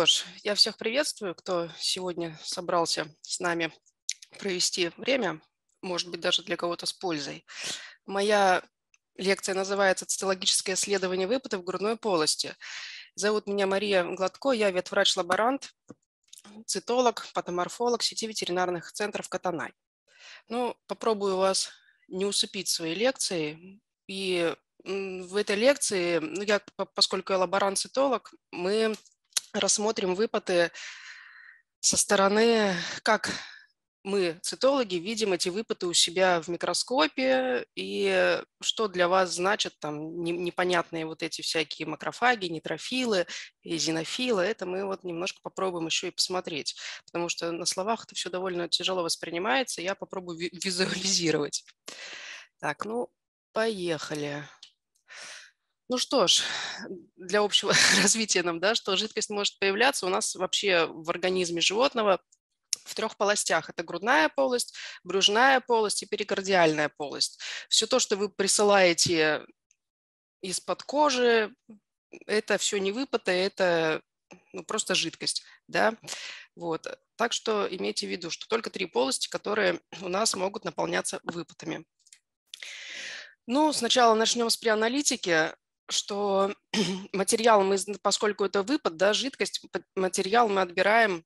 что ж, я всех приветствую, кто сегодня собрался с нами провести время, может быть, даже для кого-то с пользой. Моя лекция называется «Цитологическое исследование в грудной полости». Зовут меня Мария Гладко, я ветврач-лаборант, цитолог, патоморфолог сети ветеринарных центров «Катанай». Ну, попробую вас не усыпить своей лекцией и в этой лекции, ну, я, поскольку я лаборант-цитолог, мы рассмотрим выпады со стороны, как мы, цитологи, видим эти выпады у себя в микроскопе, и что для вас значат там непонятные вот эти всякие макрофаги, нейтрофилы и это мы вот немножко попробуем еще и посмотреть, потому что на словах это все довольно тяжело воспринимается, я попробую визуализировать. Так, ну, поехали. Поехали. Ну что ж, для общего развития нам, да, что жидкость может появляться у нас вообще в организме животного в трех полостях. Это грудная полость, брюшная полость и перикардиальная полость. Все то, что вы присылаете из-под кожи, это все не выпоты, а это ну, просто жидкость. Да? Вот. Так что имейте в виду, что только три полости, которые у нас могут наполняться выпотами. Ну, сначала начнем с преаналитики что материал мы, поскольку это выпад, да, жидкость, материал мы отбираем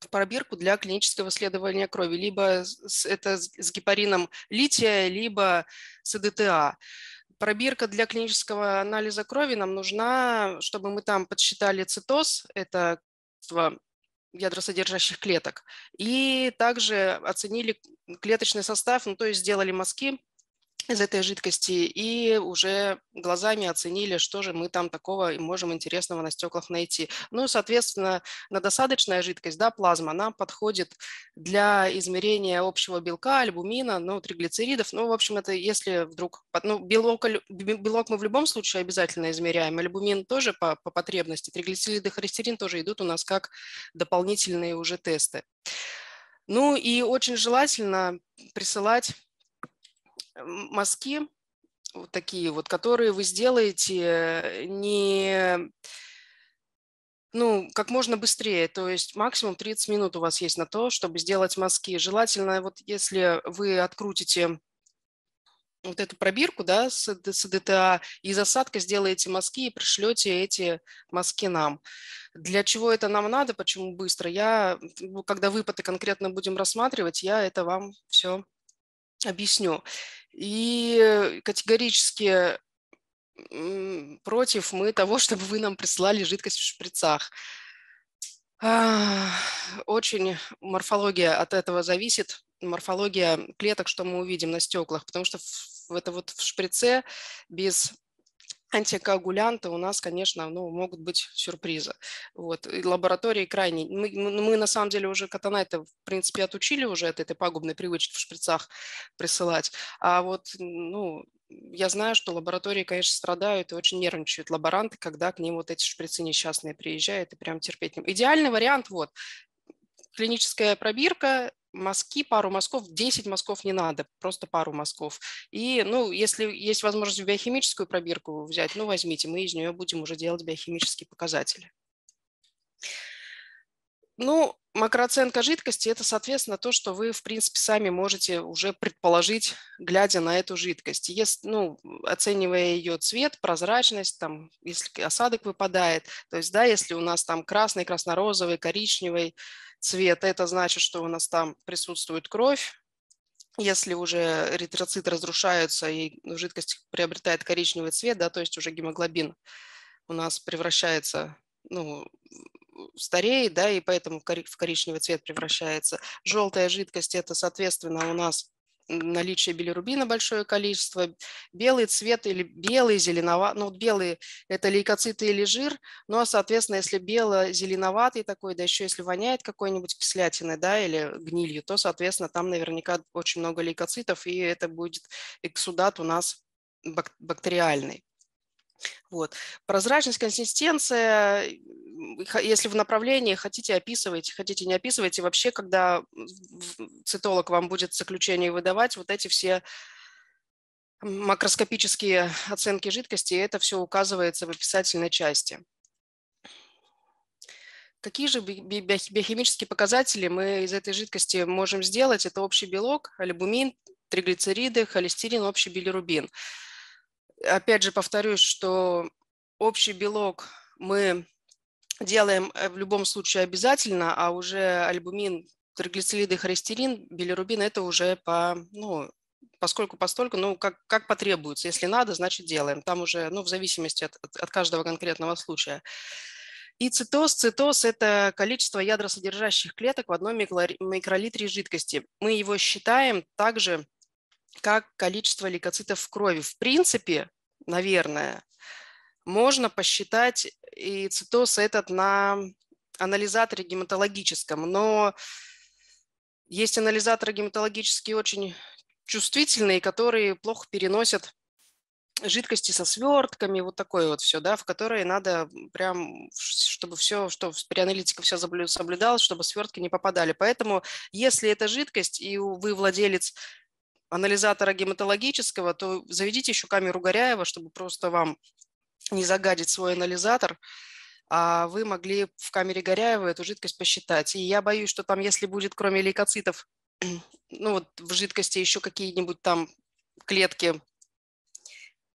в пробирку для клинического исследования крови, либо это с гепарином лития, либо с ДТА. Пробирка для клинического анализа крови нам нужна, чтобы мы там подсчитали цитоз, это ядросодержащих клеток, и также оценили клеточный состав, ну, то есть сделали мазки из этой жидкости и уже глазами оценили, что же мы там такого можем интересного на стеклах найти. Ну и, соответственно, надосадочная жидкость, да, плазма, она подходит для измерения общего белка, альбумина, ну, триглицеридов. Ну, в общем, это если вдруг... Ну, белок, белок мы в любом случае обязательно измеряем, альбумин тоже по, по потребности, триглицериды, холестерин тоже идут у нас как дополнительные уже тесты. Ну и очень желательно присылать мазки, вот такие вот, которые вы сделаете э, не ну, как можно быстрее, то есть максимум 30 минут у вас есть на то, чтобы сделать мазки. Желательно, вот если вы открутите вот эту пробирку, да, с, с ДТА, и засадка сделаете мазки и пришлете эти мазки нам. Для чего это нам надо, почему быстро? Я, когда выпады конкретно будем рассматривать, я это вам все объясню. И категорически против мы того, чтобы вы нам прислали жидкость в шприцах. Очень морфология от этого зависит, морфология клеток, что мы увидим на стеклах, потому что в это вот в шприце без антикоагулянты у нас, конечно, ну, могут быть сюрпризы. Вот. И лаборатории крайне... Мы, мы, на самом деле, уже катанайта, в принципе, отучили уже от этой пагубной привычки в шприцах присылать. А вот, ну, я знаю, что лаборатории, конечно, страдают и очень нервничают лаборанты, когда к ним вот эти шприцы несчастные приезжают и прям терпеть. не Идеальный вариант вот клиническая пробирка, мазки, пару мазков, 10 мазков не надо, просто пару мазков. И, ну, если есть возможность биохимическую пробирку взять, ну, возьмите, мы из нее будем уже делать биохимические показатели. Ну, макрооценка жидкости – это, соответственно, то, что вы, в принципе, сами можете уже предположить, глядя на эту жидкость. Если, ну, оценивая ее цвет, прозрачность, там, если осадок выпадает, то есть, да, если у нас там красный, красно-розовый, коричневый, цвет, это значит, что у нас там присутствует кровь. Если уже эритроцит разрушаются и жидкость приобретает коричневый цвет, да, то есть уже гемоглобин у нас превращается, ну, стареет, да, и поэтому в коричневый цвет превращается. Желтая жидкость – это, соответственно, у нас наличие билирубина большое количество, белый цвет или белый, зеленоватый, ну, вот белый – это лейкоциты или жир, ну а соответственно, если бело-зеленоватый такой, да еще если воняет какой-нибудь кислятиной, да, или гнилью, то, соответственно, там наверняка очень много лейкоцитов, и это будет эксудат у нас бактериальный. Вот. Прозрачность, консистенция, э, если в направлении хотите, описывайте, хотите, не описывайте. Вообще, когда цитолог вам будет заключение выдавать, вот эти все макроскопические оценки жидкости, это все указывается в описательной части. Какие же биохимические показатели мы из этой жидкости можем сделать? Это общий белок, альбумин, триглицериды, холестерин, общий билирубин опять же повторюсь, что общий белок мы делаем э, в любом случае обязательно, а уже альбумин, триглицериды, холестерин, билирубин – это уже по, ну, поскольку постольку, ну, как, как потребуется. Если надо, значит, делаем. Там уже, ну, в зависимости от, от, от каждого конкретного случая. И цитоз. Цитоз – это количество ядросодержащих клеток в одном микролитре жидкости. Мы его считаем также как количество лейкоцитов в крови. В принципе, наверное, можно посчитать и цитоз этот на анализаторе гематологическом, но есть анализаторы гематологические очень чувствительные, которые плохо переносят жидкости со свертками, вот такое вот все, да, в которые надо прям, чтобы все, что при аналитике все соблюдалось, чтобы свертки не попадали. Поэтому, если это жидкость, и вы владелец анализатора гематологического, то заведите еще камеру Горяева, чтобы просто вам не загадить свой анализатор, а вы могли в камере Горяева эту жидкость посчитать. И я боюсь, что там, если будет кроме лейкоцитов, ну вот в жидкости еще какие-нибудь там клетки,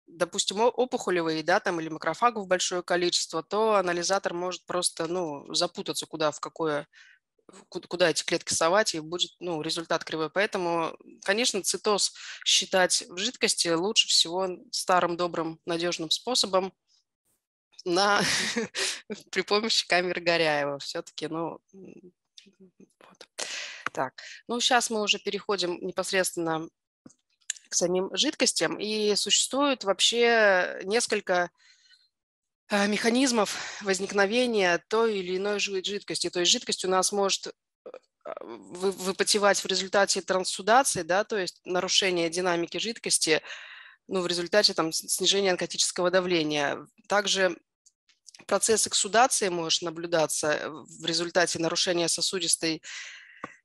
допустим, опухолевые, да, там или макрофагов большое количество, то анализатор может просто, ну, запутаться куда, в какое куда эти клетки совать, и будет ну, результат кривой. Поэтому, конечно, цитоз считать в жидкости лучше всего старым, добрым, надежным способом на, при помощи камеры Горяева. Все-таки, ну, вот. Так, ну сейчас мы уже переходим непосредственно к самим жидкостям. И существует вообще несколько Э, механизмов возникновения той или иной жидкости. То есть жидкость у нас может э, выпотевать в результате трансудации, да, то есть нарушение динамики жидкости, ну, в результате там, снижения онкотического давления. Также процесс эксудации может наблюдаться э, в результате нарушения сосудистой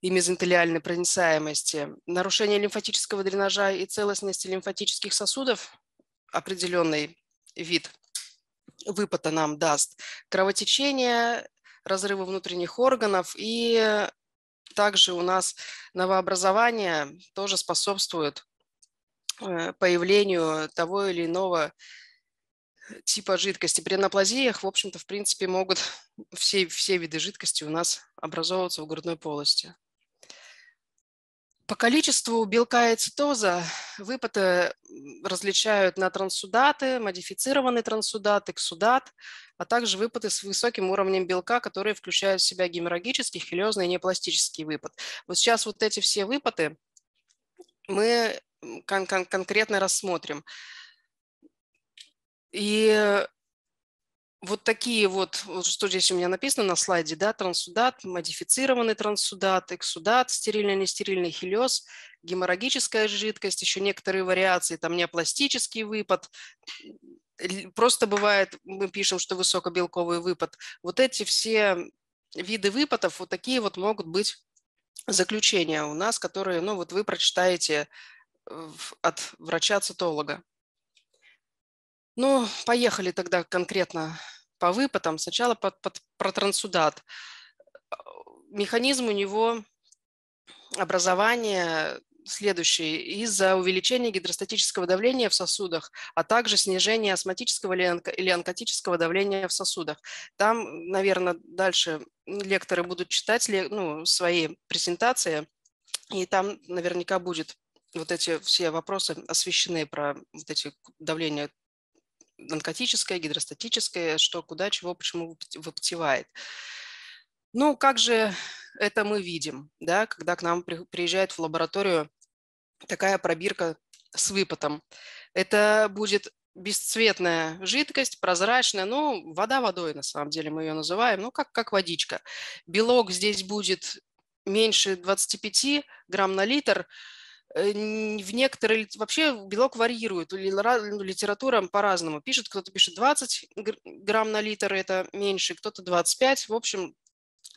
и мезонтелиальной проницаемости, нарушение лимфатического дренажа и целостности лимфатических сосудов, определенный вид – выпада нам даст кровотечение, разрывы внутренних органов и также у нас новообразование тоже способствует э, появлению того или иного типа жидкости. При анаплазиях, в общем-то, в принципе, могут все, все виды жидкости у нас образовываться в грудной полости. По количеству белка и цитоза выпады различают на трансудаты, модифицированный трансудат, эксудат, а также выпады с высоким уровнем белка, которые включают в себя геморрагический, хелиозный и непластический выпад. Вот сейчас вот эти все выпады мы кон кон конкретно рассмотрим. И вот такие вот, что здесь у меня написано на слайде, да, трансудат, модифицированный трансудат, эксудат, стерильный, нестерильный хелиоз, геморрагическая жидкость, еще некоторые вариации, там неопластический выпад, просто бывает, мы пишем, что высокобелковый выпад. Вот эти все виды выпадов, вот такие вот могут быть заключения у нас, которые, ну, вот вы прочитаете э, от врача-цитолога. Ну, поехали тогда конкретно по выпадам. Сначала под, под, про трансудат. Механизм у него образования следующий. Из-за увеличения гидростатического давления в сосудах, а также снижения астматического или онкотического давления в сосудах. Там, наверное, дальше лекторы будут читать ну, свои презентации, и там наверняка будет вот эти все вопросы освещены про вот эти давления онкотическое, гидростатическое, что куда, чего, почему выпотевает. Ну, как же это мы видим, да, когда к нам приезжает в лабораторию такая пробирка с выпотом. Это будет бесцветная жидкость, прозрачная, ну, вода водой, на самом деле мы ее называем, ну, как, как водичка. Белок здесь будет меньше 25 грамм на литр, Э, в некоторые, вообще белок варьирует, ну, литература по-разному пишет, кто-то пишет 20 грамм на литр, это меньше, кто-то 25, в общем,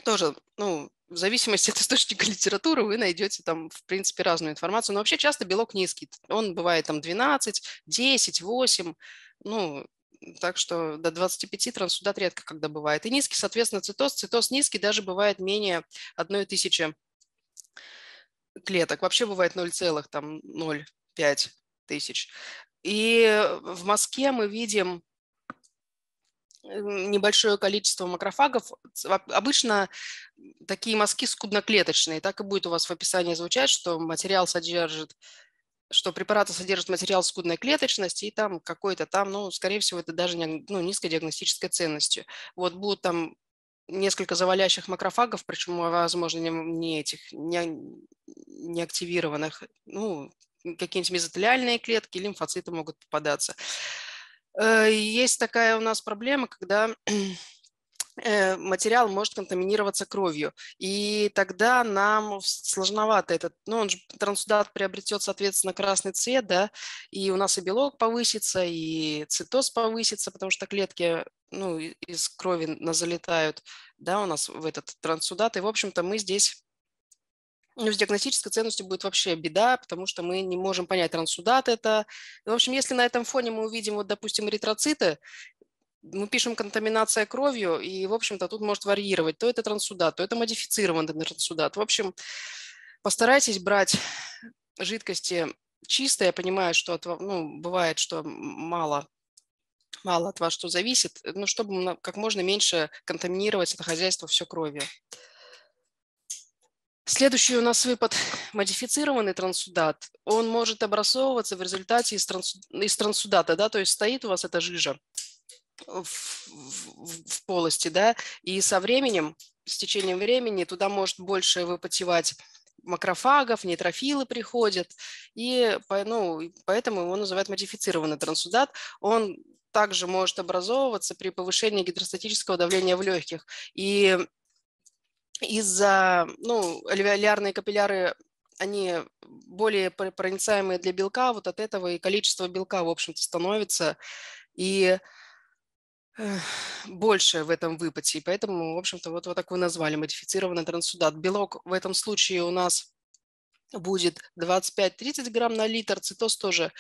тоже, ну, в зависимости от источника литературы вы найдете там, в принципе, разную информацию, но вообще часто белок низкий, он бывает там 12, 10, 8, ну, так что до 25 трансудат редко когда бывает. И низкий, соответственно, цитоз. Цитоз низкий даже бывает менее 1000 клеток. Вообще бывает 0,05 тысяч. И в Москве мы видим небольшое количество макрофагов. Обычно такие мазки скудноклеточные. Так и будет у вас в описании звучать, что материал содержит что препараты содержат материал скудной клеточности и там какой-то там, ну, скорее всего, это даже не, ну, низкой диагностической ценностью. Вот будут там несколько завалящих макрофагов, причем, возможно, не, не этих, не, не активированных, ну, какие-нибудь мезотелиальные клетки, лимфоциты могут попадаться. Э, есть такая у нас проблема, когда Э, материал может контаминироваться кровью. И тогда нам сложновато этот, ну, он же, трансудат приобретет, соответственно, красный цвет, да, и у нас и белок повысится, и цитоз повысится, потому что клетки, ну, из крови залетают, да, у нас в этот трансудат. И, в общем-то, мы здесь ну, с диагностической ценностью будет вообще беда, потому что мы не можем понять, трансудат это. В общем, если на этом фоне мы увидим, вот, допустим, эритроциты, мы пишем контаминация кровью, и, в общем-то, тут может варьировать. То это трансудат, то это модифицированный трансудат. В общем, постарайтесь брать жидкости чистые. Я понимаю, что от, ну, бывает, что мало мало от вас что зависит, но чтобы как можно меньше контаминировать это хозяйство все кровью. Следующий у нас выпад – модифицированный трансудат. Он может образовываться в результате из, трансу, из трансудата, да, то есть стоит у вас эта жижа, в, в, в полости, да, и со временем, с течением времени туда может больше выпотевать макрофагов, нейтрофилы приходят, и ну, поэтому его называют модифицированный трансудат. Он также может образовываться при повышении гидростатического давления в легких. И из-за, ну, альвеолярные капилляры они более проницаемые для белка, вот от этого и количество белка, в общем-то, становится. И больше в этом выпаде. И поэтому, в общем-то, вот, вот так вы назвали модифицированный трансудат. Белок в этом случае у нас будет 25-30 грамм на литр, цитоз тоже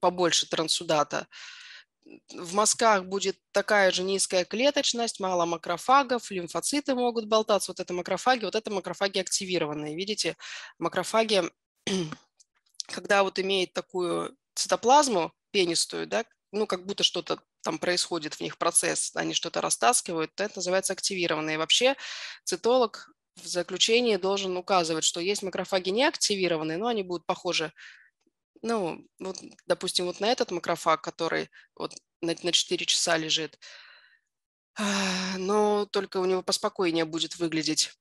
побольше трансудата. В мазках будет такая же низкая клеточность, мало макрофагов, лимфоциты могут болтаться. Вот это макрофаги, вот это макрофаги активированные. Видите, макрофаги, когда вот имеет такую цитоплазму пенистую, да, ну, как будто что-то там происходит в них процесс, они что-то растаскивают, это называется активированные. вообще цитолог в заключении должен указывать, что есть макрофаги неактивированные, но они будут похожи, ну, вот, допустим, вот на этот макрофаг, который вот на, на 4 часа лежит, но только у него поспокойнее будет выглядеть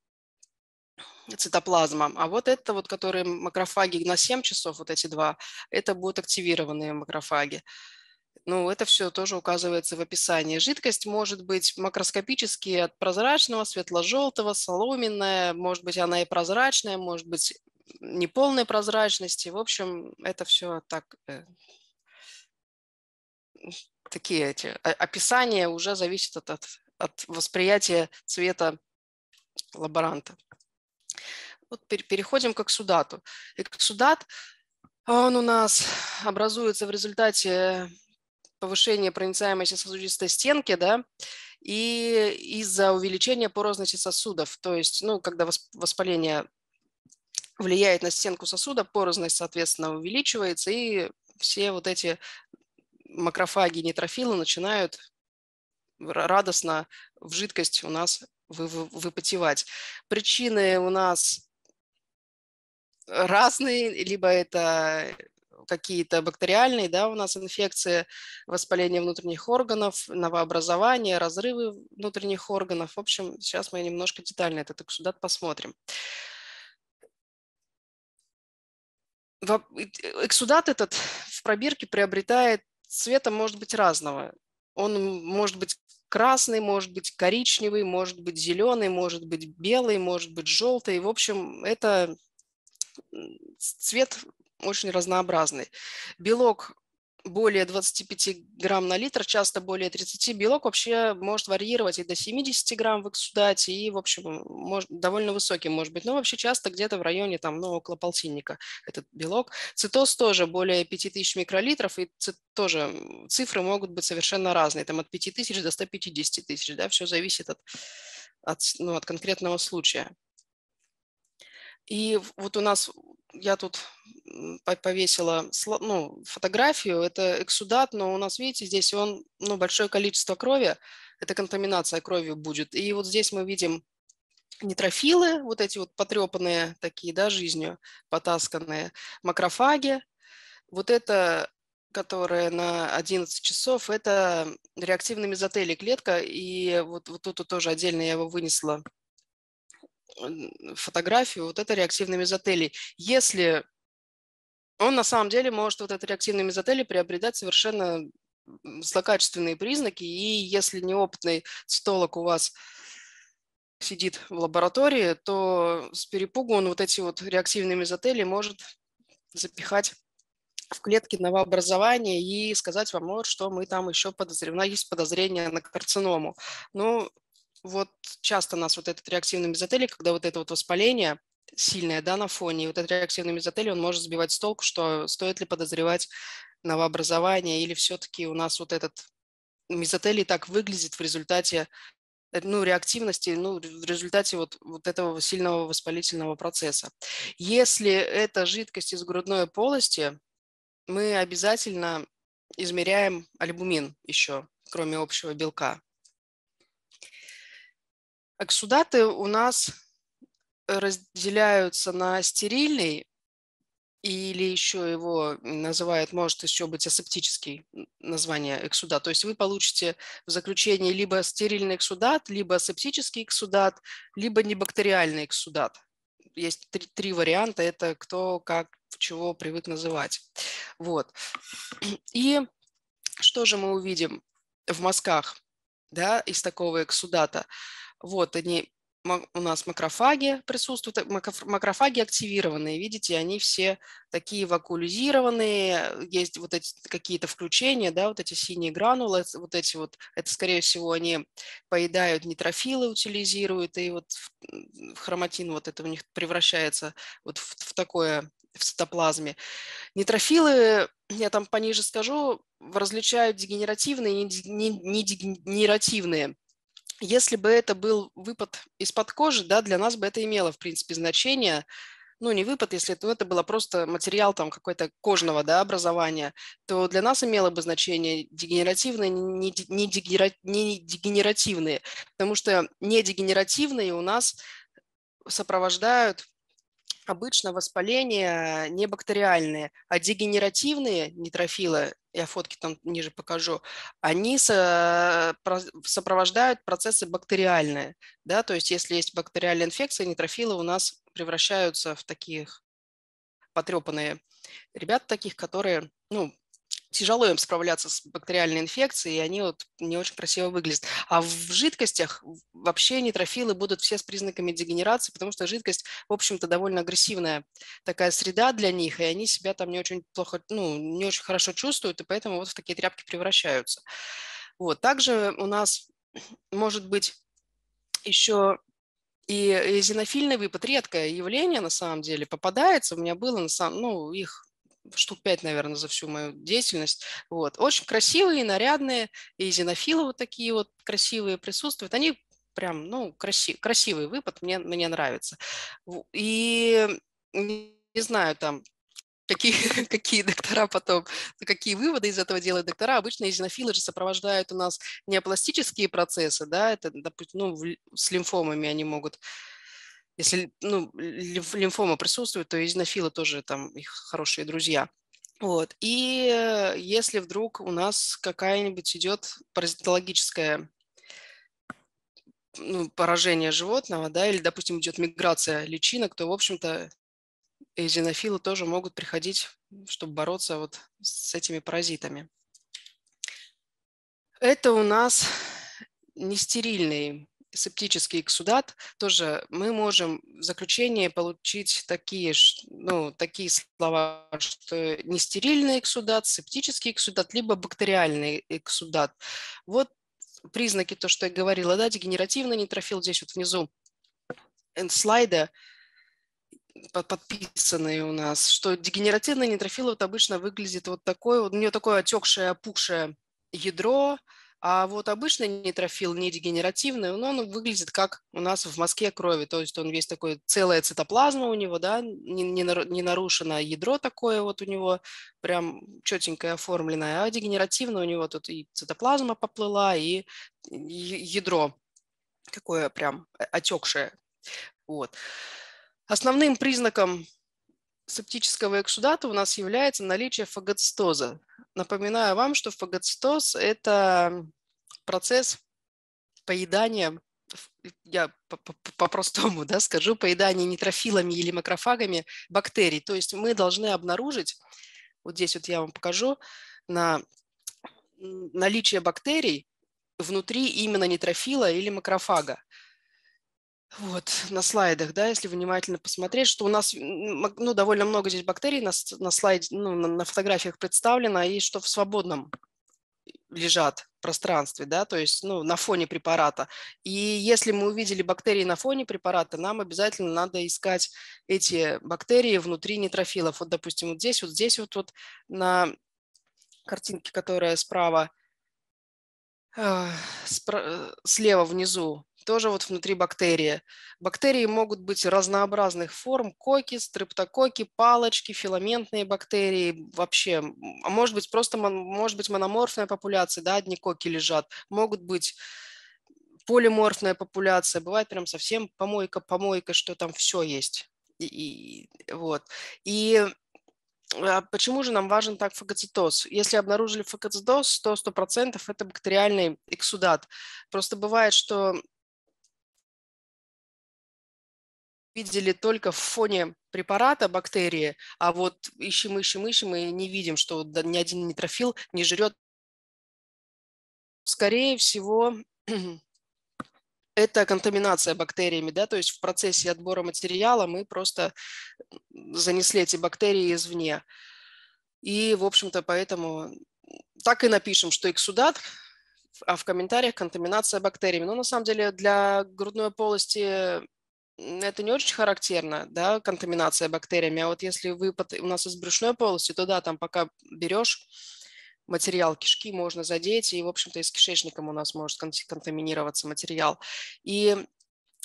цитоплазма. А вот это вот, которые макрофаги на 7 часов, вот эти два, это будут активированные макрофаги. Ну, это все тоже указывается в описании. Жидкость может быть макроскопически от прозрачного, светло-желтого, соломенная, может быть, она и прозрачная, может быть, неполной прозрачности. В общем, это все так э, такие эти а, описания уже зависят от, от, от восприятия цвета лаборанта. Вот переходим к эксудату. Эксудат, он у нас образуется в результате повышение проницаемости сосудистой стенки, да, и из-за увеличения порозности сосудов. То есть, ну, когда воспаление влияет на стенку сосуда, порозность, соответственно, увеличивается, и все вот эти макрофаги, нейтрофилы начинают радостно в жидкость у нас выпотевать. Причины у нас разные, либо это какие-то бактериальные, да, у нас инфекции, воспаление внутренних органов, новообразование, разрывы внутренних органов. В общем, сейчас мы немножко детально этот эксудат посмотрим. Э, эксудат этот в пробирке приобретает цвета может быть разного. Он может быть красный, может быть коричневый, может быть зеленый, может быть белый, может быть желтый. В общем, это цвет очень разнообразный. Белок более 25 грамм на литр, часто более 30. Белок вообще может варьировать и до 70 грамм в эксудате, и, в общем, может, довольно высокий может быть. Но вообще часто где-то в районе, там, ну, около полтинника этот белок. Цитоз тоже более 5000 микролитров, и цит... тоже цифры могут быть совершенно разные, там от 5000 до 150 тысяч, да, все зависит от, от, ну, от конкретного случая. И вот у нас я тут повесила ну, фотографию, это эксудат, но у нас, видите, здесь он, ну, большое количество крови, это контаминация крови будет. И вот здесь мы видим нейтрофилы, вот эти вот потрепанные такие, да, жизнью потасканные, макрофаги. Вот это, которое на 11 часов, это реактивный мезотели клетка, и вот, вот тут тоже отдельно я его вынесла фотографию, вот это реактивный мезотелий. Если он на самом деле может вот этот реактивный мезотелий приобретать совершенно злокачественные признаки, и если неопытный цитолог у вас сидит в лаборатории, то с перепугу он вот эти вот реактивные мезотели может запихать в клетки новообразования и сказать вам, вот, что мы там еще подозреваем, есть подозрение на карциному. Ну, вот часто нас вот этот реактивный мезотелий, когда вот это вот воспаление сильное, да, на фоне, и вот этот реактивный мезотелий, он может сбивать с толку, что стоит ли подозревать новообразование, или все-таки у нас вот этот мезотелий так выглядит в результате э, ну, реактивности ну, в результате вот, вот этого сильного воспалительного процесса. Если это жидкость из грудной полости, мы обязательно измеряем альбумин еще, кроме общего белка. Эксудаты а у нас разделяются на стерильный или еще его называют, может еще быть асептический название эксудат. То есть вы получите в заключении либо стерильный эксудат, либо асептический эксудат, либо небактериальный эксудат. Есть три, три варианта, это кто как чего привык называть. Вот. И что же мы увидим в мазках да, из такого эксудата? Вот они у нас макрофаги присутствуют, э, макрофаги активированные, видите, они все такие вакуализированные, э, есть вот эти какие-то включения, да, вот эти синие гранулы, вот эти вот, это, скорее всего, они поедают нейтрофилы, утилизируют, и вот хроматин вот это у них превращается вот в, в такое, в цитоплазме. Нейтрофилы, я там пониже скажу, различают дегенеративные и недегенеративные если бы это был выпад из-под кожи, да, для нас бы это имело, в принципе, значение, ну, не выпад, если это, ну, это было просто материал там какой-то кожного да, образования, то для нас имело бы значение дегенеративные, не, не, не дегенеративные, потому что недегенеративные у нас сопровождают обычно воспаления не бактериальные, а дегенеративные нейтрофилы, я фотки там ниже покажу, они сопровождают процессы бактериальные. Да? То есть если есть бактериальная инфекция, нейтрофилы у нас превращаются в таких потрепанные ребят, таких, которые ну, тяжело им справляться с бактериальной инфекцией, и они вот не очень красиво выглядят. А в жидкостях вообще нейтрофилы будут все с признаками дегенерации, потому что жидкость, в общем-то, довольно агрессивная такая среда для них, и они себя там не очень плохо, ну, не очень хорошо чувствуют, и поэтому вот в такие тряпки превращаются. Вот. Также у нас может быть еще и эозинофильный выпад редкое явление на самом деле попадается. У меня было на самом, ну их штук пять, наверное, за всю мою деятельность. Вот. Очень красивые, нарядные, и зенофилы вот такие вот красивые присутствуют. Они прям, ну, краси, красивый выпад, мне, мне нравится. И не знаю, там, какие, какие доктора потом, какие выводы из этого делают доктора. Обычно эзинофилы же сопровождают у нас неопластические процессы, да, это, допустим, ну, с лимфомами они могут если ну, лимфома присутствует, то изнофилы тоже там их хорошие друзья. Вот. И э, если вдруг у нас какая-нибудь идет паразитологическая ну, поражение животного, да, или, допустим, идет миграция личинок, то, в общем-то, эзинофилы тоже могут приходить, чтобы бороться вот с этими паразитами. Это у нас нестерильный септический эксудат, тоже мы можем в заключение получить такие, ну, такие слова, что нестерильный эксудат, септический эксудат, либо бактериальный эксудат. Вот признаки, то, что я говорила, да, дегенеративный нейтрофил здесь вот внизу эм, слайда подписанные у нас, что дегенеративный нейтрофил вот обычно выглядит вот такой, вот у нее такое отекшее, опухшее ядро, а вот обычный нейтрофил, не дегенеративный, он, он выглядит как у нас в Москве крови, то есть он весь такой, целая цитоплазма у него, да, не, не, не нарушено ядро такое вот у него, прям четенько оформленное, а дегенеративный у него тут и цитоплазма поплыла, и ядро такое прям э, отекшее. Вот. Основным признаком септического эксудата у нас является наличие фагоцитоза. Напоминаю вам, что фагоцитоз – это процесс поедания, я по-простому да, скажу, поедания нейтрофилами или макрофагами бактерий. То есть мы должны обнаружить, вот здесь вот я вам покажу, на наличие бактерий внутри именно нейтрофила или макрофага вот, на слайдах, да, если внимательно посмотреть, что у нас ну, довольно много здесь бактерий на, на слайде, ну, на, на фотографиях представлено, и что в свободном лежат пространстве, да, то есть ну, на фоне препарата. И если мы увидели бактерии на фоне препарата, нам обязательно надо искать эти бактерии внутри нейтрофилов. Вот, допустим, вот здесь, вот здесь вот, вот на картинке, которая справа, э, спра э, слева внизу тоже вот внутри бактерии. Бактерии могут быть разнообразных форм, коки, стрептококи, палочки, филаментные бактерии, вообще, а может быть, просто может быть мономорфная популяция, да, одни коки лежат, могут быть полиморфная популяция, бывает прям совсем помойка-помойка, что там все есть. И, и, вот. И а почему же нам важен так фагоцитоз? Если обнаружили фагоцитоз, то 100% это бактериальный эксудат. Просто бывает, что видели только в фоне препарата бактерии, а вот ищем, ищем, ищем и не видим, что ни один нейтрофил не жрет. Скорее всего, это контаминация бактериями, да, то есть в процессе отбора материала мы просто занесли эти бактерии извне. И, в общем-то, поэтому так и напишем, что эксудат, а в комментариях контаминация бактериями. Но на самом деле для грудной полости это не очень характерно, да, контаминация бактериями, а вот если вы, у нас из брюшной полости, то да, там пока берешь материал кишки, можно задеть, и, в общем-то, и с кишечником у нас может контаминироваться материал. И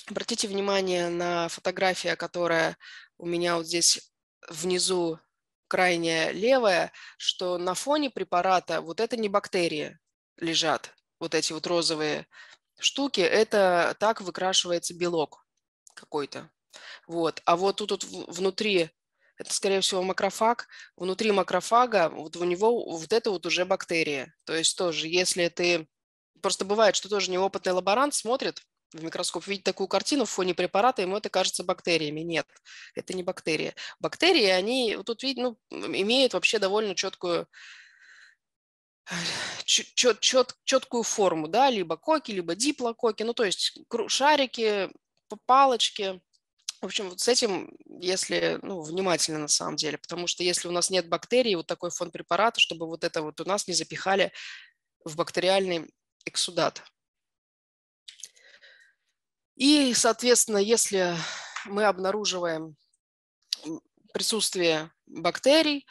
обратите внимание на фотографию, которая у меня вот здесь внизу крайне левая, что на фоне препарата вот это не бактерии лежат, вот эти вот розовые штуки, это так выкрашивается белок какой-то. Вот. А вот тут, тут внутри, это, скорее всего, макрофаг, внутри макрофага вот у него вот это вот уже бактерия. То есть тоже, если ты... Просто бывает, что тоже неопытный лаборант смотрит в микроскоп, видит такую картину в фоне препарата, ему это кажется бактериями. Нет, это не бактерии. Бактерии, они вот тут ну, имеют вообще довольно четкую чет, чет, четкую форму, да, либо коки, либо диплококи, ну, то есть шарики, палочки. В общем, вот с этим, если, ну, внимательно на самом деле, потому что если у нас нет бактерий, вот такой фон препарата, чтобы вот это вот у нас не запихали в бактериальный эксудат. И, соответственно, если мы обнаруживаем присутствие бактерий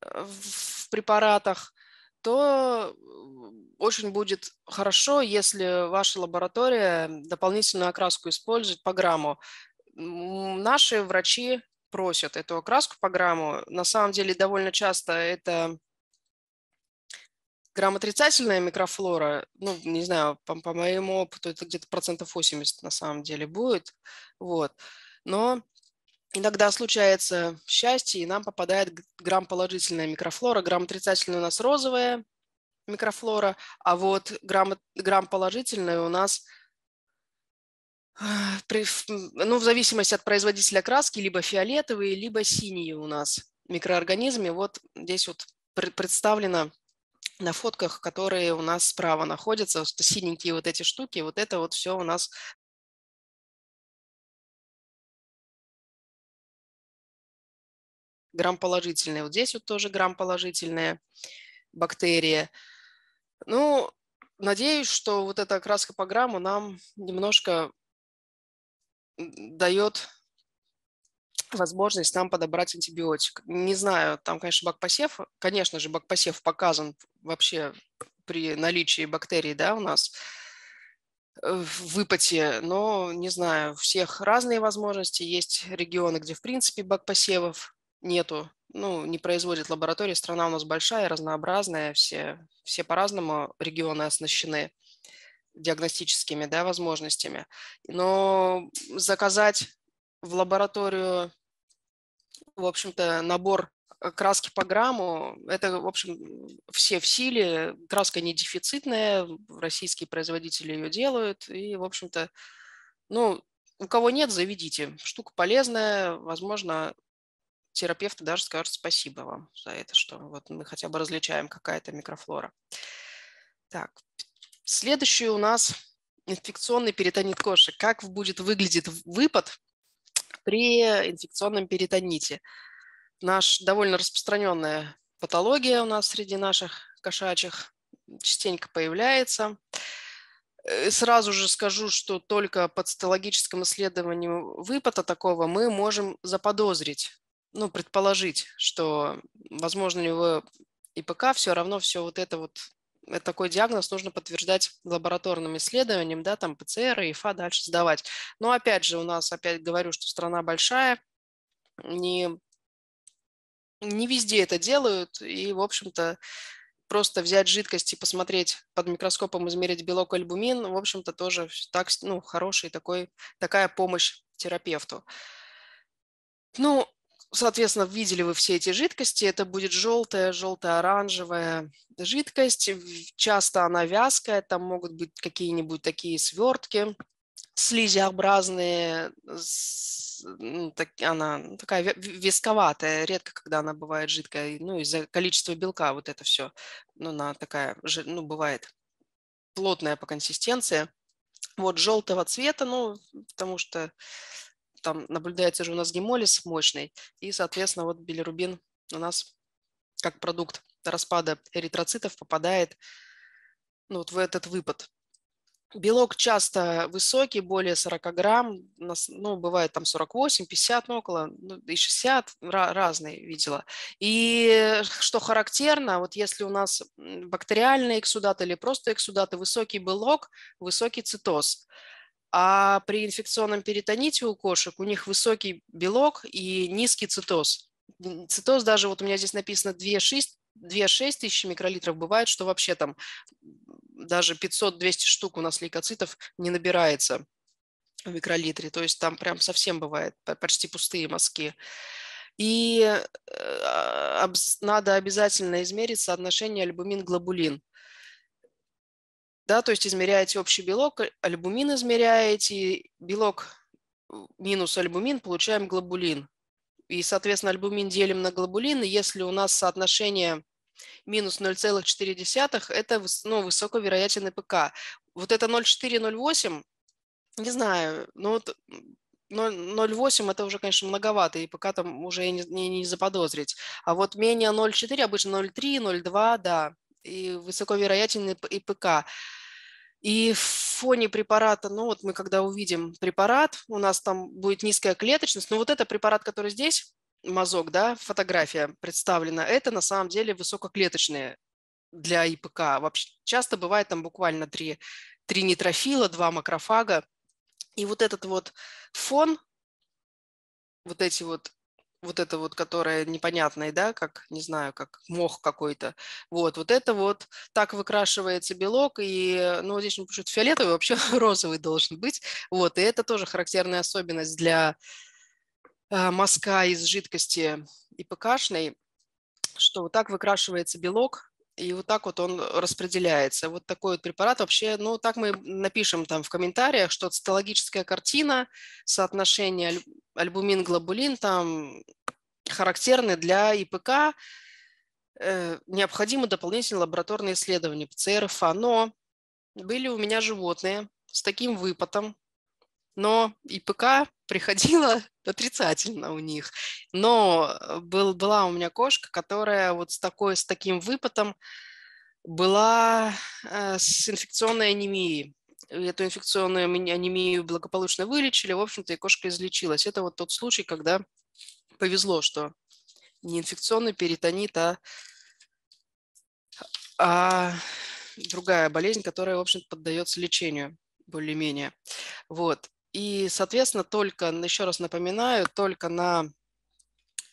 э, в препаратах, то очень будет хорошо, если ваша лаборатория дополнительную окраску использует по грамму. Наши врачи просят эту окраску по грамму. На самом деле довольно часто это грамм микрофлора, ну, не знаю, по, по моему опыту это где-то процентов 80 на самом деле будет, вот. Но Иногда случается счастье, и нам попадает грамм положительная микрофлора, грамм отрицательная у нас розовая микрофлора, а вот грамм, грамм положительная у нас а, ну, в зависимости от производителя краски, либо фиолетовые, либо синие у нас микроорганизмы. Вот здесь вот представлено на фотках, которые у нас справа находятся, что синенькие вот эти штуки, вот это вот все у нас грамм положительные. Вот здесь вот тоже грамм положительные бактерии. Ну, надеюсь, что вот эта окраска по грамму нам немножко дает возможность нам подобрать антибиотик. Не знаю, там, конечно, бакпосев, конечно же, бакпосев показан вообще при наличии бактерий, да, у нас в выпаде. но не знаю, у всех разные возможности. Есть регионы, где в принципе бакпосевов нету, ну, не производит лаборатории. Страна у нас большая, разнообразная, все, все по-разному регионы оснащены диагностическими да, возможностями. Но заказать в лабораторию, в общем-то, набор э, краски по грамму, это, в общем, все в силе, краска не дефицитная, российские производители ее делают, и, в общем-то, ну, у кого нет, заведите. Штука полезная, возможно, терапевты даже скажут спасибо вам за это, что вот мы хотя бы различаем какая-то микрофлора. Так, следующий у нас инфекционный перитонит кошек. Как будет выглядеть выпад при инфекционном перитоните? Наш довольно распространенная патология у нас среди наших кошачьих частенько появляется. Э, сразу же скажу, что только под цитологическим исследованием выпада такого мы можем заподозрить ну, предположить, что, возможно, у него ИПК, все равно все вот это вот э, такой диагноз нужно подтверждать лабораторным исследованием, да, там ПЦР и ИФА дальше сдавать. Но опять же, у нас, опять говорю, что страна большая, не, не везде это делают, и, в общем-то, просто взять жидкость и посмотреть под микроскопом, измерить белок альбумин, в общем-то, тоже так, ну, хороший такой, такая помощь терапевту. Ну, Соответственно, видели вы все эти жидкости. Это будет желтая, желто-оранжевая жидкость. Часто она вязкая, там могут быть какие-нибудь такие свертки слизиобразные, ну, она ну, такая висковатая, редко, когда она бывает жидкая, ну, из-за количества белка вот это все, ну, она такая, ну, бывает плотная по консистенции. Вот желтого цвета, ну, потому что там наблюдается же у нас гемолиз мощный, и, соответственно, вот билирубин у нас как продукт распада эритроцитов попадает ну, вот в этот выпад. Белок часто высокий, более 40 грамм, ну, бывает там 48, 50, ну, около, ну, и 60, разные видела. И что характерно, вот если у нас бактериальные эксудаты или просто эксудаты, высокий белок, высокий цитоз – а при инфекционном перитоните у кошек у них высокий белок и низкий цитоз. Цитоз даже, вот у меня здесь написано 2,6 тысяч микролитров, бывает, что вообще там даже 500-200 штук у нас лейкоцитов не набирается в микролитре, то есть там прям совсем бывает почти пустые мазки. И э, а, надо обязательно измериться отношение альбумин-глобулин да, то есть измеряете общий белок, э, альбумин измеряете, белок минус альбумин, получаем глобулин. И, соответственно, альбумин делим на глобулин, и если у нас соотношение минус 0,4, это ну, высоковероятный ПК. Вот это 0,4-0,8, не знаю, ну вот 0,8 это уже, конечно, многовато, и пока там уже не, не, не заподозрить. А вот менее 0,4, обычно 0,3, 0,2, да, и высоковероятен ИПК. И в фоне препарата, ну вот мы когда увидим препарат, у нас там будет низкая клеточность, но ну, вот это препарат, который здесь, мазок, да, фотография представлена, это на самом деле высококлеточные для ИПК. Вообще часто бывает там буквально три, три нейтрофила, два макрофага. И вот этот вот фон, вот эти вот вот это вот, которое непонятное, да, как, не знаю, как мох какой-то. Вот, вот это вот, так выкрашивается белок, и, ну, здесь он пишет фиолетовый, вообще розовый должен быть. Вот, и это тоже характерная особенность для э, мазка из жидкости ИПКшной, что вот так выкрашивается белок, и вот так вот он распределяется. Вот такой вот препарат вообще, ну, так мы напишем там в комментариях, что цитологическая картина, соотношение альбумин, глобулин там характерны для ИПК. Э, необходимо дополнительное лабораторное исследование ПЦРФА. Но были у меня животные с таким выпотом, но ИПК приходила отрицательно у них. Но э, был, была у меня кошка, которая вот с, такой, с таким выпотом была э, с инфекционной анемией эту инфекционную анемию благополучно вылечили, в общем-то, и кошка излечилась. Это вот тот случай, когда повезло, что не инфекционный перитонит, а, а другая болезнь, которая, в общем поддается лечению более-менее. Вот. И, соответственно, только, еще раз напоминаю, только на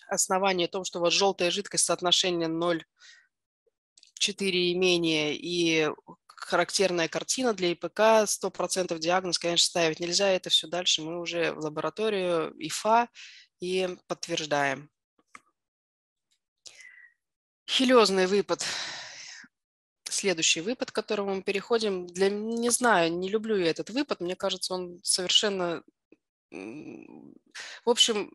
основании том, что вот желтая жидкость, соотношение 0,4 и менее, и характерная картина для ИПК, 100% диагноз, конечно, ставить нельзя, это все дальше мы уже в лабораторию ИФА и подтверждаем. хилезный выпад. Следующий выпад, к которому мы переходим. Для, не знаю, не люблю я этот выпад. Мне кажется, он совершенно... В общем,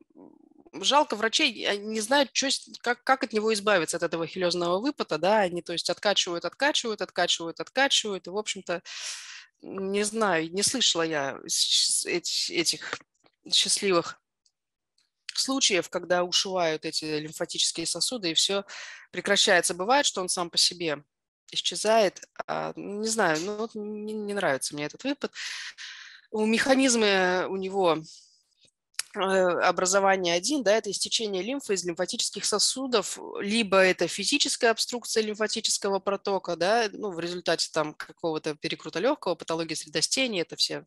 жалко врачей, они не знают, что, как, как от него избавиться, от этого хилезного выпада, да, они, то есть, откачивают, откачивают, откачивают, откачивают, и, в общем-то, не знаю, не слышала я этих счастливых случаев, когда ушивают эти лимфатические сосуды, и все прекращается. Бывает, что он сам по себе исчезает. А, ну, не знаю, ну, вот не, не нравится мне этот выпад. У механизмы у него Э, образование 1, да, это истечение лимфы из лимфатических сосудов, либо это физическая обструкция лимфатического протока, да, ну, в результате там какого-то перекрута легкого, патологии средостения, это все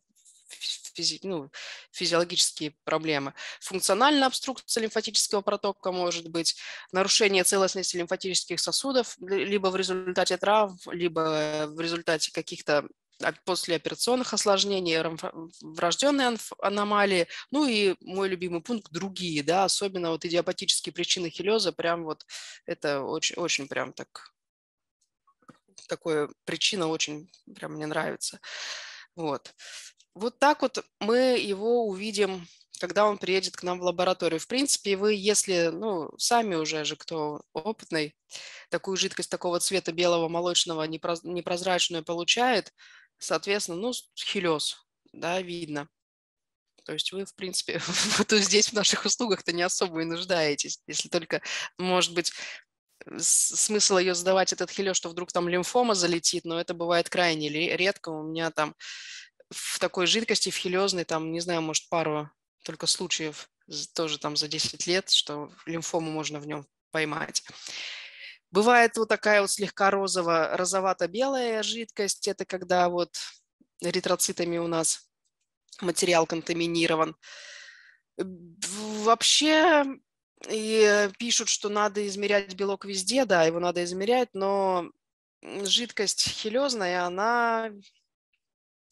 физи, ну, физиологические проблемы. Функциональная обструкция лимфатического протока может быть, нарушение целостности лимфатических сосудов, либо в результате трав, либо в результате каких-то после операционных осложнений, врожденные аномалии, ну и мой любимый пункт – другие, да, особенно вот идиопатические причины хилеза, прям вот это очень, очень прям так, такая причина очень прям мне нравится. Вот. Вот так вот мы его увидим когда он приедет к нам в лабораторию. В принципе, вы, если, ну, сами уже же, кто опытный, такую жидкость такого цвета белого молочного непрозрачную получает, Соответственно, ну, хилез, да, видно. То есть вы, в принципе, вот здесь в наших услугах-то не особо и нуждаетесь, если только, может быть, смысл ее задавать этот хилё, что вдруг там лимфома залетит, но это бывает крайне редко. У меня там в такой жидкости, в хилезной, там, не знаю, может, пару только случаев тоже там за 10 лет, что лимфому можно в нем поймать. Бывает вот такая вот слегка розово, розовато-белая жидкость, это когда вот эритроцитами у нас материал контаминирован. Э, вообще и пишут, что надо измерять белок везде, да, его надо измерять, но жидкость хелезная, она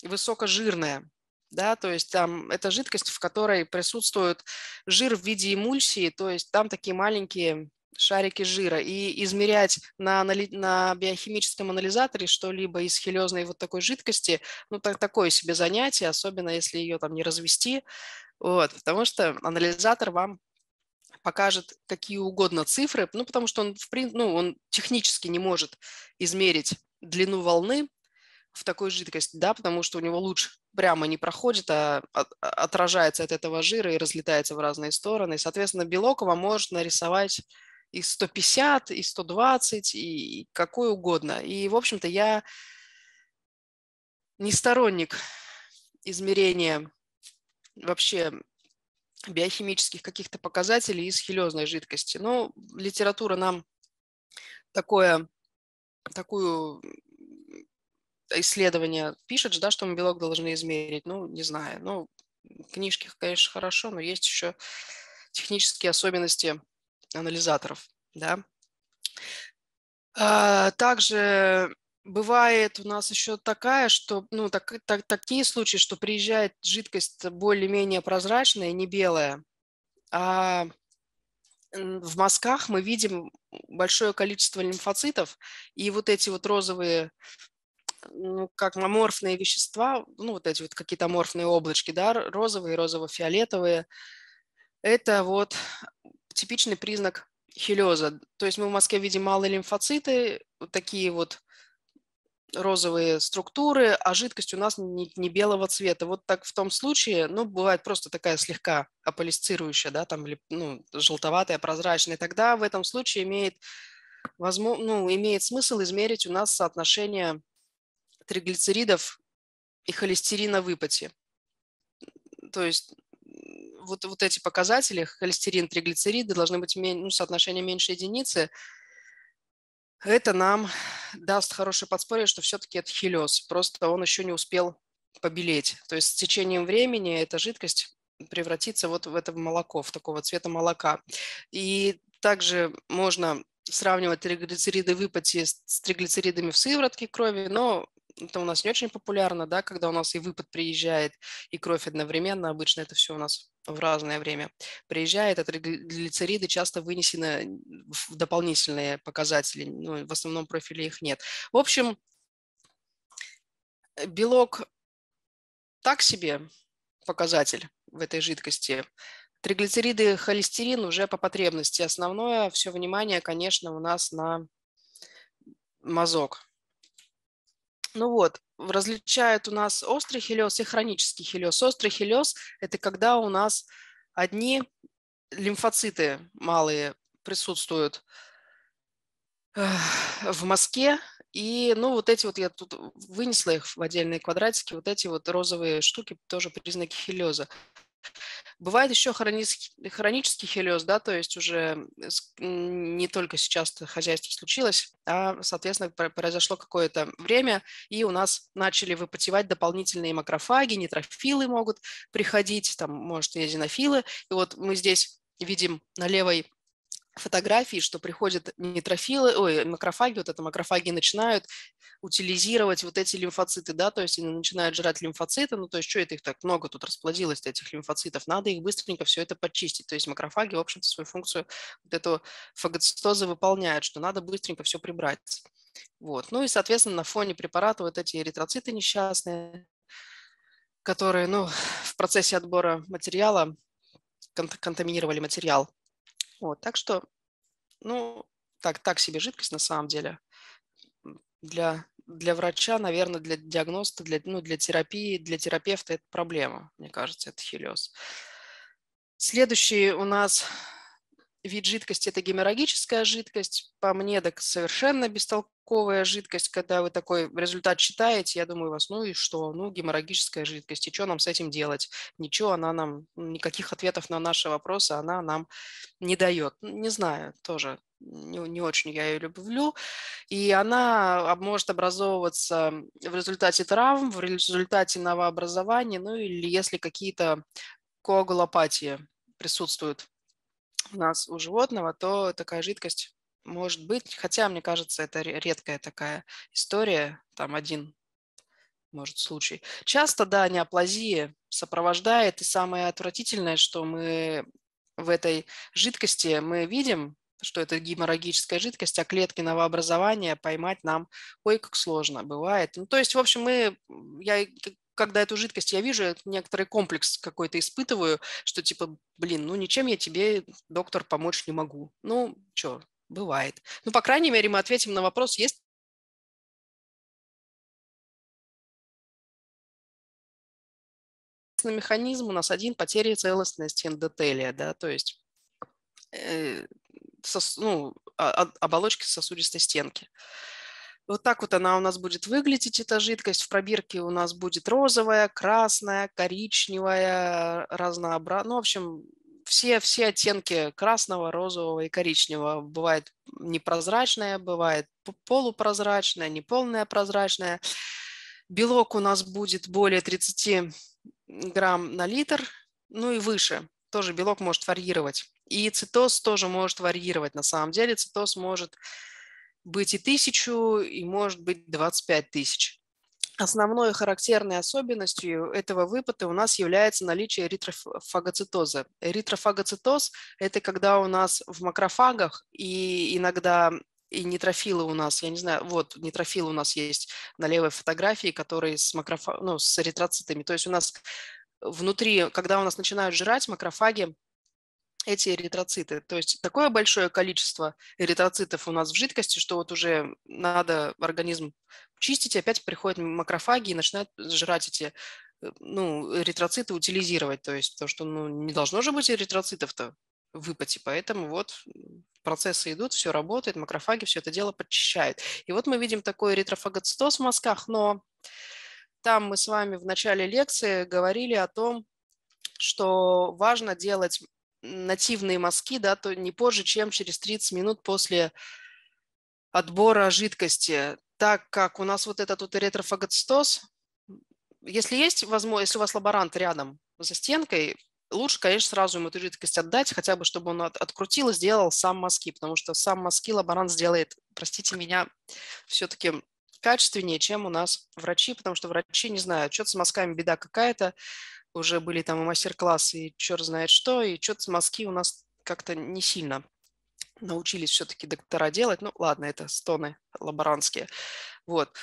высокожирная, да, то есть там это жидкость, в которой присутствует жир в виде эмульсии, то есть там такие маленькие шарики жира и измерять на, анали... на биохимическом анализаторе что-либо из хелиозной вот такой жидкости, ну, так, такое себе занятие, особенно если ее там не развести, вот, потому что анализатор вам покажет какие угодно цифры, ну, потому что он, в принципе, ну, он технически не может измерить длину волны в такой жидкости, да, потому что у него луч прямо не проходит, а отражается от этого жира и разлетается в разные стороны. Соответственно, белок вам может нарисовать и 150, и 120, и какой угодно. И, в общем-то, я не сторонник измерения вообще биохимических каких-то показателей из хелезной жидкости. Но литература нам такое, такую исследование пишет, да, что мы белок должны измерить. Ну, не знаю. Ну, книжки, конечно, хорошо, но есть еще технические особенности анализаторов. Да? А, также бывает у нас еще такая, что ну, так, так, такие случаи, что приезжает жидкость более-менее прозрачная, не белая, а в мазках мы видим большое количество лимфоцитов, и вот эти вот розовые, ну, как аморфные вещества, ну, вот эти вот какие-то аморфные облачки, да, розовые, розово-фиолетовые, это вот типичный признак хилеза, То есть мы в Москве видим малые лимфоциты, вот такие вот розовые структуры, а жидкость у нас не, не белого цвета. Вот так в том случае, ну, бывает просто такая слегка аполисцирующая, да, там, или, ну, желтоватая, прозрачная. Тогда в этом случае имеет, возможно, ну, имеет смысл измерить у нас соотношение триглицеридов и холестерина в выпаде, То есть вот, вот эти показатели, холестерин, триглицериды, должны быть ну, соотношение меньше единицы. Это нам даст хорошее подспорье, что все-таки это хилез, Просто он еще не успел побелеть. То есть с течением времени эта жидкость превратится вот в это молоко, в такого цвета молока. И также можно сравнивать триглицериды в с триглицеридами в сыворотке крови, но это у нас не очень популярно, да, когда у нас и выпад приезжает, и кровь одновременно, обычно это все у нас в разное время приезжает, а триглицериды часто вынесены в дополнительные показатели, ну, в основном профиле их нет. В общем, белок так себе показатель в этой жидкости, Триглицериды, холестерин уже по потребности. Основное все внимание, конечно, у нас на мазок. Ну вот, различают у нас острый хелиоз и хронический хелиоз. Острый хелиоз – это когда у нас одни лимфоциты малые присутствуют э, в мазке, и, ну, вот эти вот, я тут вынесла их в отдельные квадратики, вот эти вот розовые штуки тоже признаки хелиоза. Бывает еще хронический, хронический хелиоз, да, то есть уже не только сейчас хозяйство случилось, а, соответственно, произошло какое-то время, и у нас начали выпотевать дополнительные макрофаги, нейтрофилы могут приходить, там, может, и эзинофилы. И вот мы здесь видим на левой фотографии, что приходят нейтрофилы, ой, макрофаги, вот это макрофаги начинают утилизировать вот эти лимфоциты, да, то есть они начинают жрать лимфоциты, ну, то есть что это их так много тут расплодилось, этих лимфоцитов, надо их быстренько все это почистить, то есть макрофаги, в общем-то, свою функцию вот этого фагоцитоза выполняют, что надо быстренько все прибрать. Вот. Ну и, соответственно, на фоне препарата вот эти эритроциты несчастные, которые ну, в процессе отбора материала контаминировали материал. Вот, так что, ну, так, так себе жидкость на самом деле. Для, для врача, наверное, для диагноста, для, ну, для терапии, для терапевта это проблема, мне кажется, это хилез. Следующий у нас вид жидкости – это геморрагическая жидкость. По мне, так совершенно бестолковая жидкость, когда вы такой результат читаете, я думаю, вас, ну и что? Ну, геморрагическая жидкость, и что нам с этим делать? Ничего она нам, никаких ответов на наши вопросы она нам не дает. Не знаю, тоже не, не очень я ее люблю. И она может образовываться в результате травм, в результате новообразования, ну или если какие-то коагулопатии присутствуют у нас у животного, то такая жидкость может быть. Хотя, мне кажется, это редкая такая история, там один может случай. Часто, да, неоплазия сопровождает, и самое отвратительное, что мы в этой жидкости мы видим, что это геморрагическая жидкость, а клетки новообразования поймать нам, ой, как сложно бывает. Ну, то есть, в общем, мы, я когда эту жидкость я вижу, некоторый комплекс какой-то испытываю, что типа, блин, ну ничем я тебе, доктор, помочь не могу. Ну, что, бывает. Ну, по крайней мере, мы ответим на вопрос, есть на механизм у нас один потери целостности эндотелия, да, то есть э, сос, ну, а, оболочки сосудистой стенки. Э, вот так вот она у нас будет выглядеть, эта жидкость. В пробирке у нас будет розовая, красная, коричневая, разнообразная. Ну, в общем, все, все оттенки красного, розового и коричневого. Бывает непрозрачная, бывает полупрозрачная, неполная прозрачная. Белок у нас будет более 30 грамм на литр, ну и выше. Тоже белок может варьировать. И цитоз тоже может варьировать. На самом деле цитоз может быть и тысячу, и может быть 25 тысяч. Основной характерной особенностью этого выпада у нас является наличие эритрофагоцитоза. Эритрофагоцитоз – это когда у нас в макрофагах и иногда и нейтрофилы у нас, я не знаю, вот нейтрофилы у нас есть на левой фотографии, которые с, макрофаг ну, с эритроцитами. То есть у нас внутри, когда у нас начинают жрать макрофаги, эти эритроциты. То есть такое большое количество эритроцитов у нас в жидкости, что вот уже надо организм чистить, опять приходят макрофаги и начинают жрать эти э, ну, эритроциты утилизировать. То есть то, что ну, не должно же быть эритроцитов-то в ипоте. Поэтому вот процессы идут, все работает, макрофаги все это дело подчищают. И вот мы видим такой эритрофагоцитоз в мазках, но там мы с вами в начале лекции говорили о том, что важно делать нативные мазки, да, то не позже, чем через 30 минут после отбора жидкости. Так как у нас вот этот вот ретрофагоцистоз, если есть возможность, если у вас лаборант рядом за стенкой, лучше, конечно, сразу ему эту жидкость отдать, хотя бы чтобы он от открутил и сделал сам мазки, потому что сам мазки лаборант сделает, простите меня, все-таки качественнее, чем у нас врачи, потому что врачи не знаю, что-то с мазками беда какая-то, уже были там и мастер-классы, и черт знает что, и что-то с мазки у нас как-то не сильно научились все-таки доктора делать. Ну, ладно, это стоны лаборантские. Вот.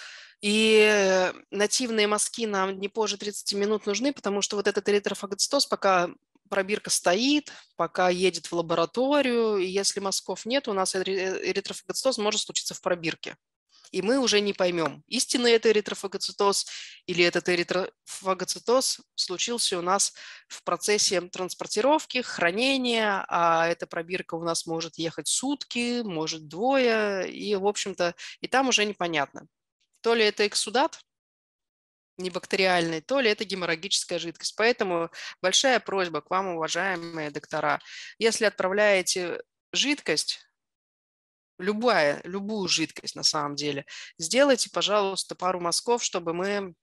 И нативные мазки нам не позже 30 минут нужны, потому что вот этот эритрофагоцитоз, пока пробирка стоит, пока едет в лабораторию, и если мазков нет, у нас э, эритрофагоцитоз может случиться в пробирке и мы уже не поймем, истинный это эритрофагоцитоз или этот эритрофагоцитоз случился у нас в процессе транспортировки, хранения, а эта пробирка у нас может ехать сутки, может двое, и, в общем-то, и там уже непонятно. То ли это эксудат, небактериальной, то ли это геморрагическая жидкость. Поэтому большая просьба к вам, уважаемые доктора, если отправляете жидкость, любая, любую жидкость на самом деле. Сделайте, пожалуйста, пару мазков, чтобы мы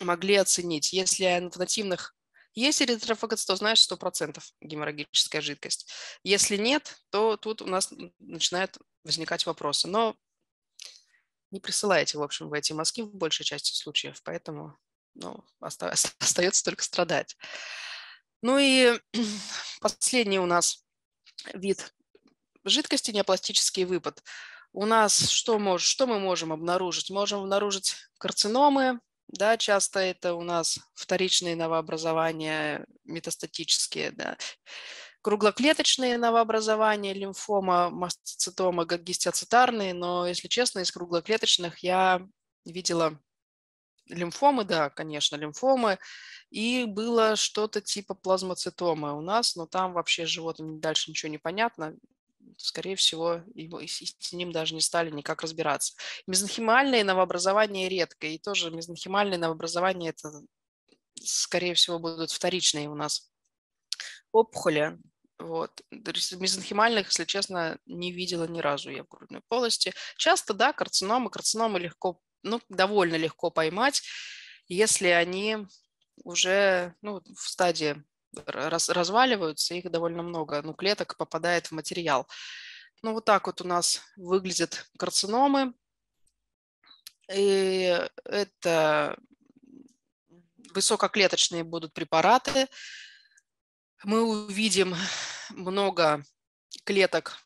могли оценить. Если анатомативных есть эритрофагоц, то знаешь 100% геморрагическая жидкость. Если нет, то тут у нас начинают возникать вопросы. Но не присылайте в общем, вы эти мазки в большей части случаев, поэтому ну, остается только страдать. Ну и последний у нас вид жидкости, неопластический выпад. У нас что, мож, что мы можем обнаружить? Можем обнаружить карциномы, да, часто это у нас вторичные новообразования метастатические, да. Круглоклеточные новообразования, лимфома, мастоцитома, гистиоцитарные, но, если честно, из круглоклеточных я видела лимфомы, да, конечно, лимфомы, и было что-то типа плазмоцитомы у нас, но там вообще с дальше ничего не понятно, скорее всего, его, и с ним даже не стали никак разбираться. Мезонхимальные новообразования редко, и тоже мезонхимальные новообразования – это, скорее всего, будут вторичные у нас опухоли. Вот. Мезонхимальных, если честно, не видела ни разу я в грудной полости. Часто, да, карциномы, карциномы легко, ну, довольно легко поймать, если они уже ну, в стадии раз, разваливаются, их довольно много, ну, клеток попадает в материал. Ну, вот так вот у нас выглядят карциномы. И это высококлеточные будут препараты. Мы увидим много клеток,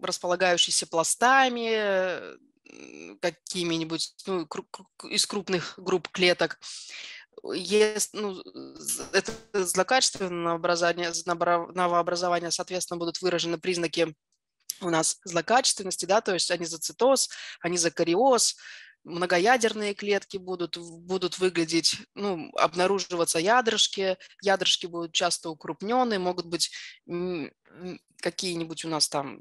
располагающихся пластами, э, какими-нибудь ну, из крупных групп клеток есть, ну, это злокачественное образование, новообразования, соответственно, будут выражены признаки у нас злокачественности, да, то есть они за цитоз, они за кариоз, многоядерные клетки будут, будут выглядеть, ну, обнаруживаться ядрышки, ядрышки будут часто укрупненные, могут быть какие-нибудь у нас там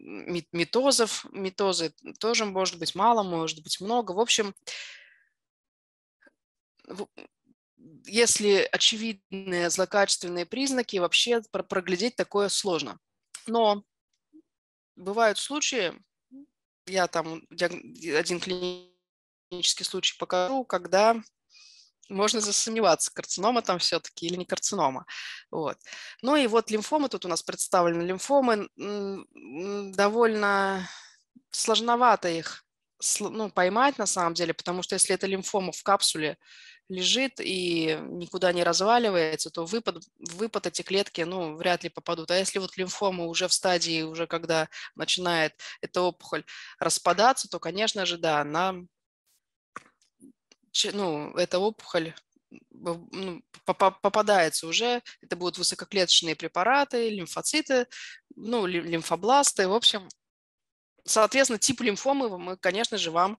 митозов, митозы тоже может быть мало, может быть много. В общем, если очевидные злокачественные признаки, вообще проглядеть такое сложно. Но бывают случаи, я там один клинический случай покажу, когда можно засомневаться, карцинома там все-таки или не карцинома. Вот. Ну и вот лимфомы, тут у нас представлены лимфомы, довольно сложновато их ну, поймать на самом деле, потому что если это лимфома в капсуле, лежит и никуда не разваливается, то выпад, выпад эти клетки, ну, вряд ли попадут. А если вот лимфома уже в стадии, уже когда начинает эта опухоль распадаться, то, конечно же, да, она, ну, эта опухоль ну, попадается уже, это будут высококлеточные препараты, лимфоциты, ну, лимфобласты, в общем, соответственно, тип лимфомы мы, конечно же, вам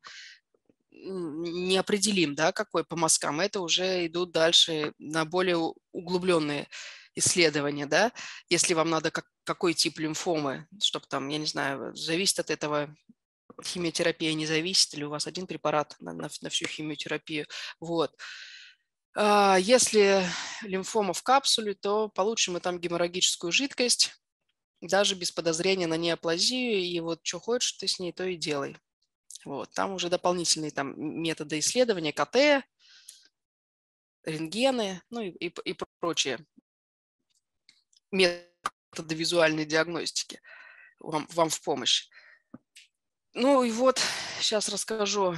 не определим, да, какой по мазкам, это уже идут дальше на более углубленные исследования, да, если вам надо как, какой тип лимфомы, чтобы там, я не знаю, зависит от этого химиотерапия не зависит, или у вас один препарат на, на, на всю химиотерапию, вот. А если лимфома в капсуле, то получим мы там геморрагическую жидкость, даже без подозрения на неоплазию, и вот что хочешь ты с ней, то и делай. Вот, там уже дополнительные там, методы исследования, КТ, рентгены, ну и, и, и прочие методы визуальной диагностики вам, вам в помощь. Ну и вот сейчас расскажу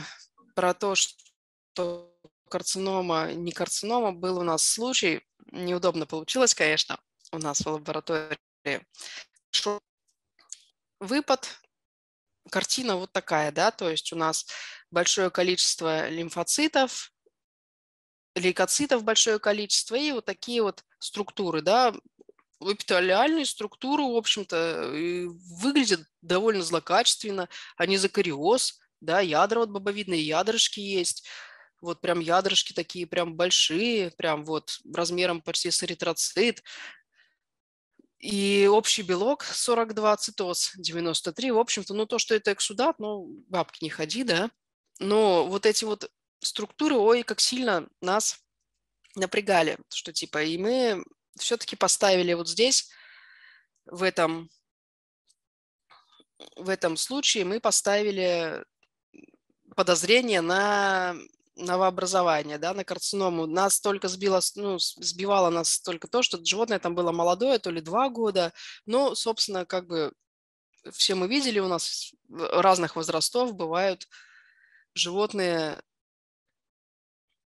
про то, что карцинома, не карцинома, был у нас случай. Неудобно получилось, конечно, у нас в лаборатории. Выпад картина вот такая, да, то есть у нас большое количество лимфоцитов, лейкоцитов большое количество и вот такие вот структуры, да, эпителиальные структуры, в общем-то, выглядят довольно злокачественно, они закариоз, да, ядра, вот бобовидные ядрышки есть, вот прям ядрышки такие прям большие, прям вот размером почти с эритроцит, и общий белок 42, цитоз 93. В общем-то, ну то, что это эксудат, ну бабки не ходи, да. Но вот эти вот структуры, ой, как сильно нас напрягали, что типа, и мы все-таки поставили вот здесь, в этом, в этом случае мы поставили подозрение на новообразования, да, на карциному. Нас только сбило, ну, сбивало нас только то, что животное там было молодое, то ли два года. Но, собственно, как бы все мы видели, у нас разных возрастов бывают животные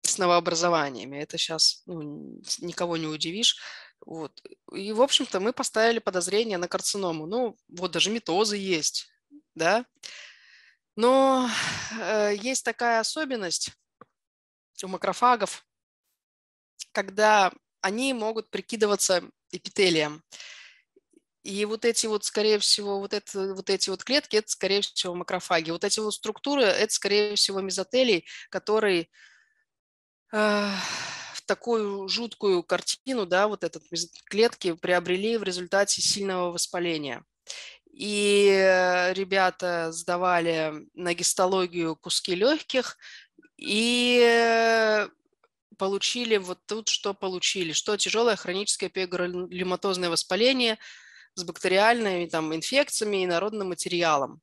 с новообразованиями. Это сейчас ну, никого не удивишь. Вот. И, в общем-то, мы поставили подозрение на карциному. Ну, вот даже метозы есть, да. Но э, есть такая особенность у макрофагов, когда они могут прикидываться эпителием. И вот эти вот, скорее всего, вот, это, вот эти вот клетки, это, скорее всего, макрофаги. Вот эти вот структуры, это, скорее всего, мезотелий, который э, в такую жуткую картину, да, вот этот клетки приобрели в результате сильного воспаления. И э, ребята сдавали на гистологию куски легких, и э, получили вот тут, что получили, что тяжелое хроническое пегоролематозное воспаление с бактериальными там инфекциями и народным материалом.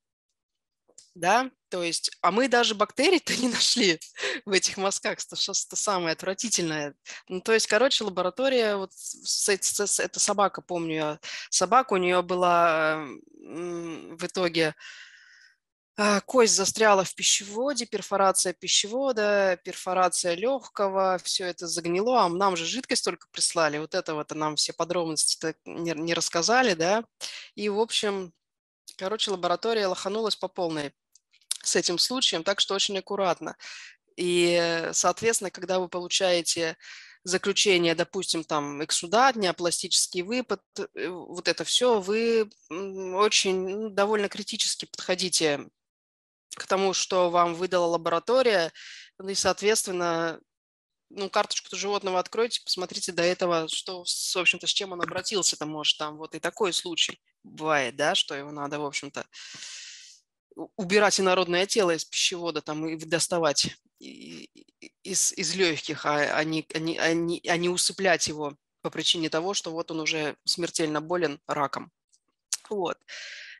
Да, то есть, а мы даже бактерий-то не нашли в этих мазках, что, что самое отвратительное. Ну, то есть, короче, лаборатория, вот с, с, с, это собака, помню я, собака, у нее была э, в итоге а, кость застряла в пищеводе, перфорация пищевода, перфорация легкого, все это загнило, а нам же жидкость только прислали, вот это вот нам все подробности не, не рассказали, да, и, в общем, короче, лаборатория лоханулась по полной с этим случаем, так что очень аккуратно. И, соответственно, когда вы получаете заключение, допустим, там эксудат, неопластический выпад, э, вот это все, вы очень ну, довольно критически подходите к тому, что вам выдала лаборатория, ну и, соответственно, ну, карточку животного откройте, посмотрите до этого, что, с, в общем-то, с чем он обратился-то, может, там вот и такой случай бывает, да, что его надо, в общем-то, убирать инородное тело из пищевода там и доставать из, из легких, а, а, не, а, не, а, не, а не усыплять его по причине того, что вот он уже смертельно болен раком. Вот.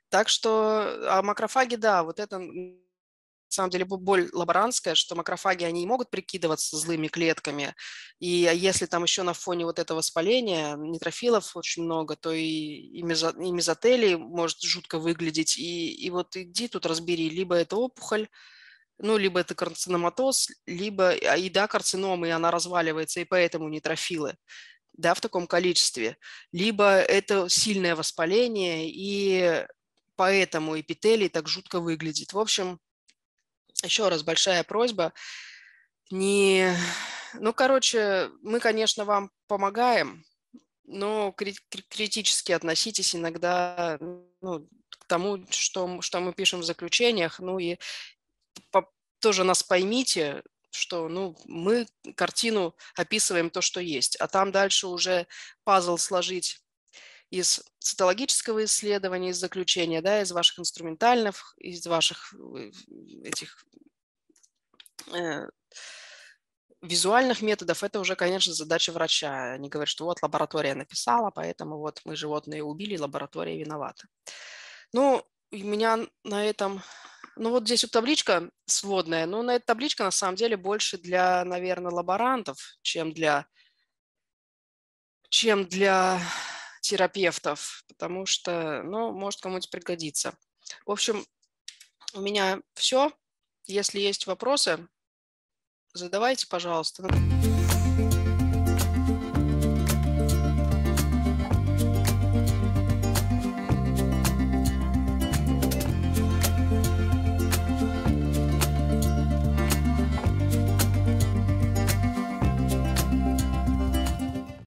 Так что а макрофаги, да, вот это на самом деле боль лаборантская, что макрофаги, они могут прикидываться злыми клетками, и а если там еще на фоне вот этого воспаления нейтрофилов очень много, то и, и, мезо, может жутко выглядеть, и, и вот иди тут разбери, либо это опухоль, ну, либо это карциноматоз, либо, а, и да, карцинома, и она разваливается, и поэтому нейтрофилы да, в таком количестве, либо это сильное воспаление и поэтому эпителий так жутко выглядит. В общем, еще раз большая просьба. Не... Ну, короче, мы, конечно, вам помогаем, но критически относитесь иногда ну, к тому, что, что мы пишем в заключениях, ну и по, тоже нас поймите, что ну, мы картину описываем то, что есть, а там дальше уже пазл сложить из цитологического исследования, из заключения, да, из ваших инструментальных, из ваших э, этих э, визуальных методов, это уже, конечно, задача врача. Они говорят, что вот лаборатория написала, поэтому вот мы животные убили, лаборатория виновата. Ну, у меня на этом... Ну, вот здесь вот табличка сводная, но ну, на эта табличка, на самом деле, больше для, наверное, лаборантов, чем для чем для терапевтов, потому что, ну, может кому-то пригодится. В общем, у меня все. Если есть вопросы, задавайте, пожалуйста.